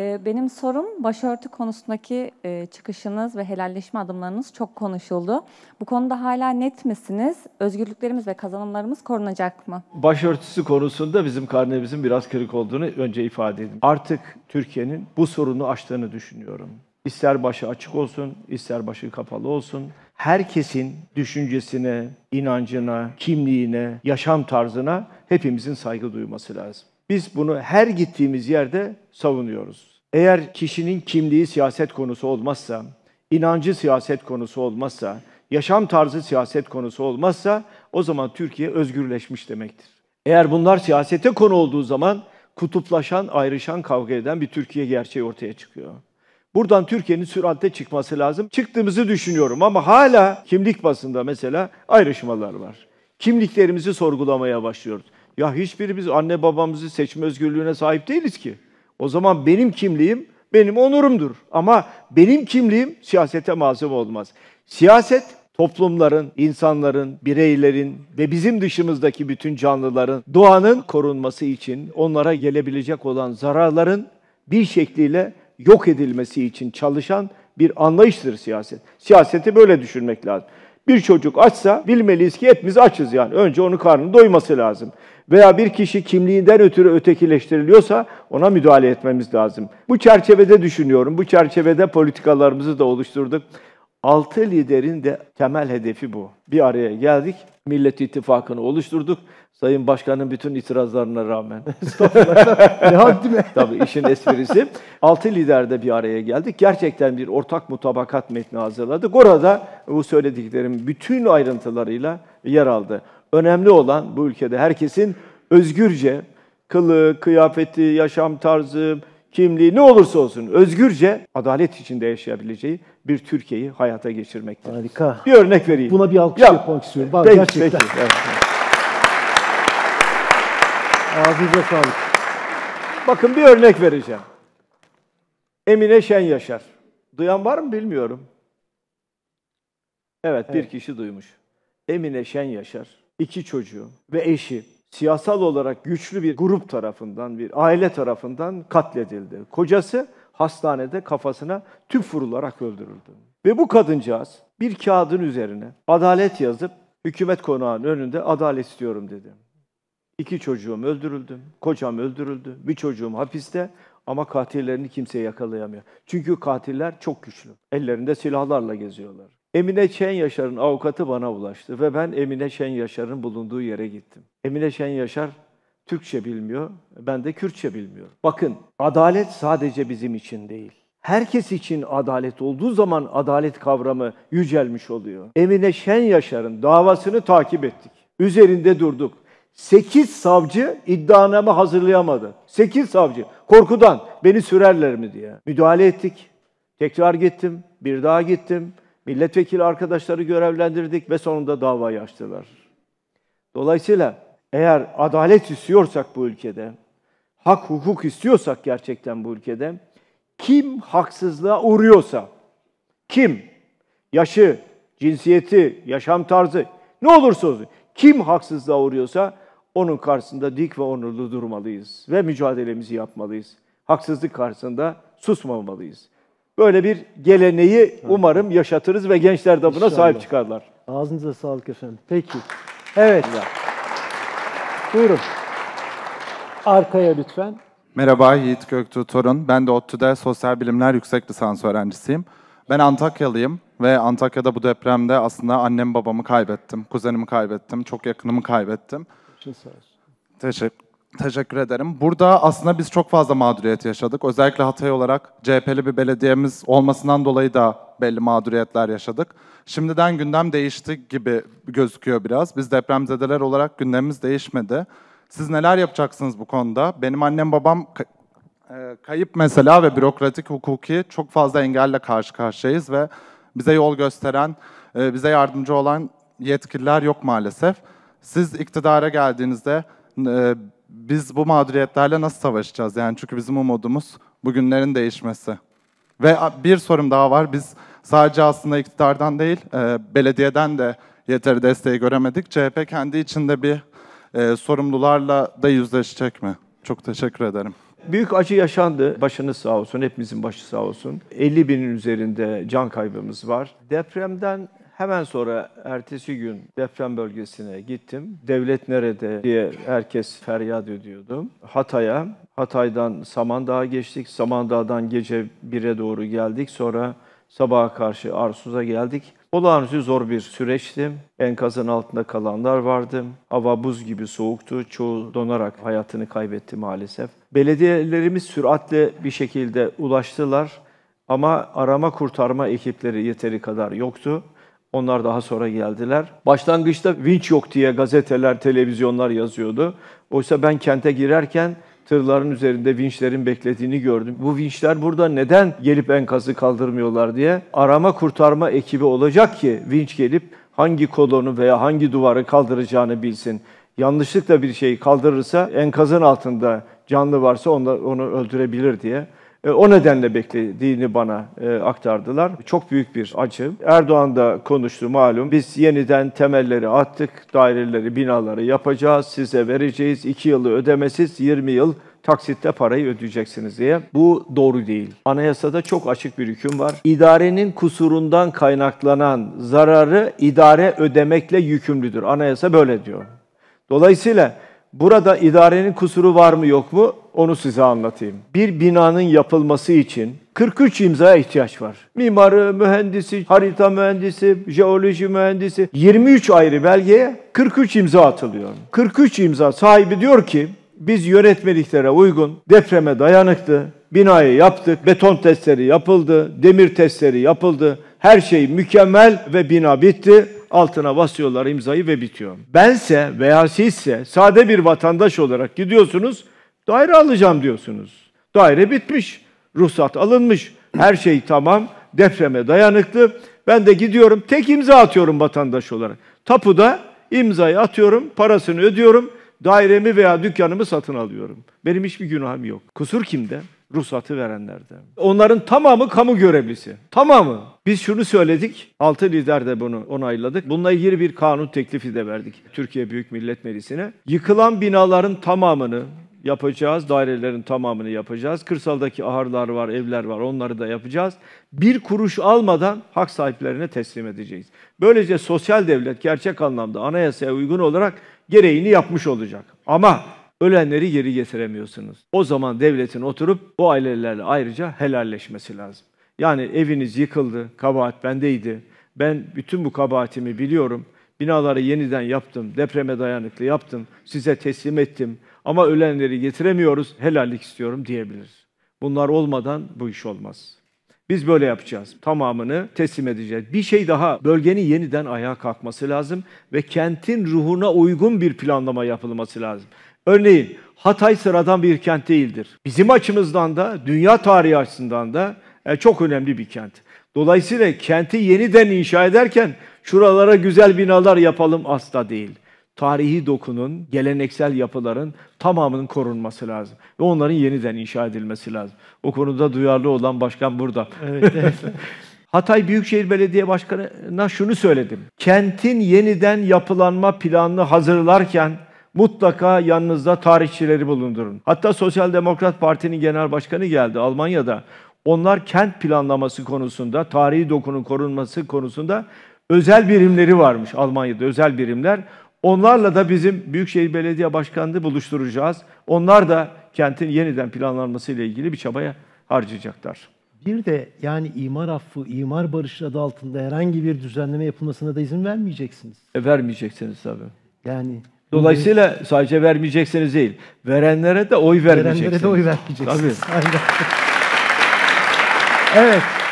Ee, benim sorum başörtü konusundaki e, çıkışınız ve helalleşme adımlarınız çok konuşuldu. Bu konuda hala net misiniz? Özgürlüklerimiz ve kazanımlarımız korunacak mı? Başörtüsü konusunda bizim karnemizin biraz kırık olduğunu önce ifade edin. Artık Türkiye'nin bu sorunu aştığını düşünüyorum. İster başı açık olsun, ister başı kapalı olsun. Herkesin düşüncesine, inancına, kimliğine, yaşam tarzına hepimizin saygı duyması lazım. Biz bunu her gittiğimiz yerde savunuyoruz. Eğer kişinin kimliği siyaset konusu olmazsa, inancı siyaset konusu olmazsa, yaşam tarzı siyaset konusu olmazsa o zaman Türkiye özgürleşmiş demektir. Eğer bunlar siyasete konu olduğu zaman kutuplaşan, ayrışan, kavga eden bir Türkiye gerçeği ortaya çıkıyor. Buradan Türkiye'nin süratle çıkması lazım. Çıktığımızı düşünüyorum ama hala kimlik basında mesela ayrışmalar var. Kimliklerimizi sorgulamaya başlıyoruz. Ya hiçbirimiz anne babamızı seçme özgürlüğüne sahip değiliz ki. O zaman benim kimliğim benim onurumdur. Ama benim kimliğim siyasete malzeme olmaz. Siyaset toplumların, insanların, bireylerin ve bizim dışımızdaki bütün canlıların doğanın korunması için onlara gelebilecek olan zararların bir şekliyle yok edilmesi için çalışan bir anlayıştır siyaset. Siyaseti böyle düşünmek lazım. Bir çocuk açsa bilmeliyiz ki hepimiz açız yani. Önce onun karnını doyması lazım. Veya bir kişi kimliğinden ötürü ötekileştiriliyorsa ona müdahale etmemiz lazım. Bu çerçevede düşünüyorum. Bu çerçevede politikalarımızı da oluşturduk. Altı liderin de temel hedefi bu. Bir araya geldik, Millet İttifakı'nı oluşturduk Sayın Başkan'ın bütün itirazlarına rağmen. ne haddi mi? Tabii işin esprisi. Altı lider de bir araya geldik. Gerçekten bir ortak mutabakat metni hazırladık. Orada bu söylediklerim bütün ayrıntılarıyla yer aldı. Önemli olan bu ülkede herkesin özgürce kılı, kıyafeti, yaşam tarzı, kimliği ne olursa olsun özgürce adalet içinde yaşayabileceği bir Türkiye'yi hayata geçirmektir. Harika. Bir örnek vereyim. Buna bir alkış ya, yapmak istiyorum. Bak, peki, gerçekten. Peki, evet. Ağzınıza sağlık. Bakın bir örnek vereceğim. Emine Şen Yaşar. Duyan var mı bilmiyorum. Evet, evet. bir kişi duymuş. Emine Şen Yaşar, iki çocuğu ve eşi siyasal olarak güçlü bir grup tarafından, bir aile tarafından katledildi. Kocası hastanede kafasına tüp vurularak öldürüldü. Ve bu kadıncağız bir kağıdın üzerine adalet yazıp hükümet konağının önünde adalet istiyorum dedi. İki çocuğum öldürüldü, kocam öldürüldü, bir çocuğum hapiste ama katillerini kimse yakalayamıyor. Çünkü katiller çok güçlü. Ellerinde silahlarla geziyorlar. Emine Şen Yaşar'ın avukatı bana ulaştı ve ben Emine Şen Yaşar'ın bulunduğu yere gittim. Emine Şen Yaşar Türkçe bilmiyor, ben de Kürtçe bilmiyorum. Bakın, adalet sadece bizim için değil. Herkes için adalet olduğu zaman adalet kavramı yücelmiş oluyor. Emine Şen Yaşar'ın davasını takip ettik. Üzerinde durduk. 8 savcı iddianame hazırlayamadı. 8 savcı korkudan beni sürerler mi diye. Müdahale ettik. Tekrar gittim, bir daha gittim. Milletvekili arkadaşları görevlendirdik ve sonunda davayı açtılar. Dolayısıyla eğer adalet istiyorsak bu ülkede, hak hukuk istiyorsak gerçekten bu ülkede, kim haksızlığa uğruyorsa, kim yaşı, cinsiyeti, yaşam tarzı ne olursa olsun kim haksızlığa uğruyorsa onun karşısında dik ve onurlu durmalıyız ve mücadelemizi yapmalıyız. Haksızlık karşısında susmamalıyız. Böyle bir geleneği umarım yaşatırız ve gençler de buna İnşallah. sahip çıkarlar. Ağzınıza sağlık efendim. Peki. Evet. Buyurun. Arkaya lütfen. Merhaba Yiğit Göktuğ Torun. Ben de ODTÜ'de Sosyal Bilimler Yüksek Lisans öğrencisiyim. Ben Antakyalıyım ve Antakya'da bu depremde aslında annem babamı kaybettim, kuzenimi kaybettim, çok yakınımı kaybettim. Teşekkür, teşekkür ederim. Burada aslında biz çok fazla mağduriyet yaşadık. Özellikle Hatay olarak CHP'li bir belediyemiz olmasından dolayı da belli mağduriyetler yaşadık. Şimdiden gündem değişti gibi gözüküyor biraz. Biz depremzedeler olarak gündemimiz değişmedi. Siz neler yapacaksınız bu konuda? Benim annem babam e, kayıp mesela ve bürokratik hukuki çok fazla engelle karşı karşıyayız ve bize yol gösteren, e, bize yardımcı olan yetkililer yok maalesef siz iktidara geldiğinizde e, biz bu mağduriyetlerle nasıl savaşacağız? Yani çünkü bizim umudumuz bugünlerin değişmesi. Ve bir sorum daha var. Biz sadece aslında iktidardan değil, e, belediyeden de yeteri desteği göremedik. CHP kendi içinde bir e, sorumlularla da yüzleşecek mi? Çok teşekkür ederim. Büyük acı yaşandı. Başınız sağ olsun, hepimizin başı sağ olsun. 50 binin üzerinde can kaybımız var. Depremden Hemen sonra ertesi gün deprem bölgesine gittim. Devlet nerede diye herkes feryat ediyordu. Hatay'a, Hatay'dan Samandağ'a geçtik. Samandağ'dan gece 1'e doğru geldik. Sonra sabaha karşı Arsuz'a geldik. Olağanüstü zor bir süreçti. Enkazın altında kalanlar vardı. Hava buz gibi soğuktu. Çoğu donarak hayatını kaybetti maalesef. Belediyelerimiz süratle bir şekilde ulaştılar ama arama kurtarma ekipleri yeteri kadar yoktu. Onlar daha sonra geldiler. Başlangıçta vinç yok diye gazeteler, televizyonlar yazıyordu. Oysa ben kente girerken tırların üzerinde vinçlerin beklediğini gördüm. Bu vinçler burada neden gelip enkazı kaldırmıyorlar diye arama kurtarma ekibi olacak ki vinç gelip hangi kolonu veya hangi duvarı kaldıracağını bilsin. Yanlışlıkla bir şeyi kaldırırsa enkazın altında canlı varsa onu, onu öldürebilir diye. E, o nedenle beklediğini bana e, aktardılar. Çok büyük bir acı. Erdoğan da konuştu malum. Biz yeniden temelleri attık, daireleri, binaları yapacağız, size vereceğiz. 2 yılı ödemesiz 20 yıl taksitte parayı ödeyeceksiniz diye. Bu doğru değil. Anayasada çok açık bir hüküm var. İdarenin kusurundan kaynaklanan zararı idare ödemekle yükümlüdür. Anayasa böyle diyor. Dolayısıyla Burada idarenin kusuru var mı yok mu onu size anlatayım. Bir binanın yapılması için 43 imzaya ihtiyaç var. Mimarı, mühendisi, harita mühendisi, jeoloji mühendisi 23 ayrı belgeye 43 imza atılıyor. 43 imza sahibi diyor ki biz yönetmeliklere uygun, depreme dayanıklı, binayı yaptık, beton testleri yapıldı, demir testleri yapıldı, her şey mükemmel ve bina bitti altına basıyorlar imzayı ve bitiyor. Bense veya sizse sade bir vatandaş olarak gidiyorsunuz, daire alacağım diyorsunuz. Daire bitmiş, ruhsat alınmış, her şey tamam, depreme dayanıklı. Ben de gidiyorum, tek imza atıyorum vatandaş olarak. Tapuda imzayı atıyorum, parasını ödüyorum, dairemi veya dükkanımı satın alıyorum. Benim hiçbir günahım yok. Kusur kimde? ruhsatı verenlerden. Onların tamamı kamu görevlisi. Tamamı. Biz şunu söyledik, altı lider de bunu onayladık. Bununla ilgili bir kanun teklifi de verdik Türkiye Büyük Millet Meclisi'ne. Yıkılan binaların tamamını, yapacağız. Dairelerin tamamını yapacağız. Kırsaldaki aharlar var, evler var. Onları da yapacağız. Bir kuruş almadan hak sahiplerine teslim edeceğiz. Böylece sosyal devlet gerçek anlamda anayasaya uygun olarak gereğini yapmış olacak. Ama Ölenleri geri getiremiyorsunuz. O zaman devletin oturup bu ailelerle ayrıca helalleşmesi lazım. Yani eviniz yıkıldı, kabahat bendeydi. Ben bütün bu kabahatimi biliyorum. Binaları yeniden yaptım, depreme dayanıklı yaptım, size teslim ettim. Ama ölenleri getiremiyoruz, helallik istiyorum diyebilir. Bunlar olmadan bu iş olmaz. Biz böyle yapacağız. Tamamını teslim edeceğiz. Bir şey daha, bölgenin yeniden ayağa kalkması lazım ve kentin ruhuna uygun bir planlama yapılması lazım. Örneğin Hatay sıradan bir kent değildir. Bizim açımızdan da dünya tarihi açısından da e, çok önemli bir kent. Dolayısıyla kenti yeniden inşa ederken şuralara güzel binalar yapalım asla değil. Tarihi dokunun, geleneksel yapıların tamamının korunması lazım. Ve onların yeniden inşa edilmesi lazım. O konuda duyarlı olan başkan burada. Evet, evet. Hatay Büyükşehir Belediye Başkanı'na şunu söyledim. Kentin yeniden yapılanma planını hazırlarken Mutlaka yanınızda tarihçileri bulundurun. Hatta Sosyal Demokrat Parti'nin genel başkanı geldi Almanya'da. Onlar kent planlaması konusunda, tarihi dokunun korunması konusunda özel birimleri varmış Almanya'da özel birimler. Onlarla da bizim Büyükşehir Belediye Başkanlığı buluşturacağız. Onlar da kentin yeniden planlanması ile ilgili bir çabaya harcayacaklar. Bir de yani imar affı, imar barışı adı altında herhangi bir düzenleme yapılmasına da izin vermeyeceksiniz. E vermeyeceksiniz tabii. Yani Dolayısıyla sadece vermeyeceksiniz değil, verenlere de oy vermeyeceksiniz. Verenlere de oy vermeyeceksiniz. Tabii. Aynen. Evet.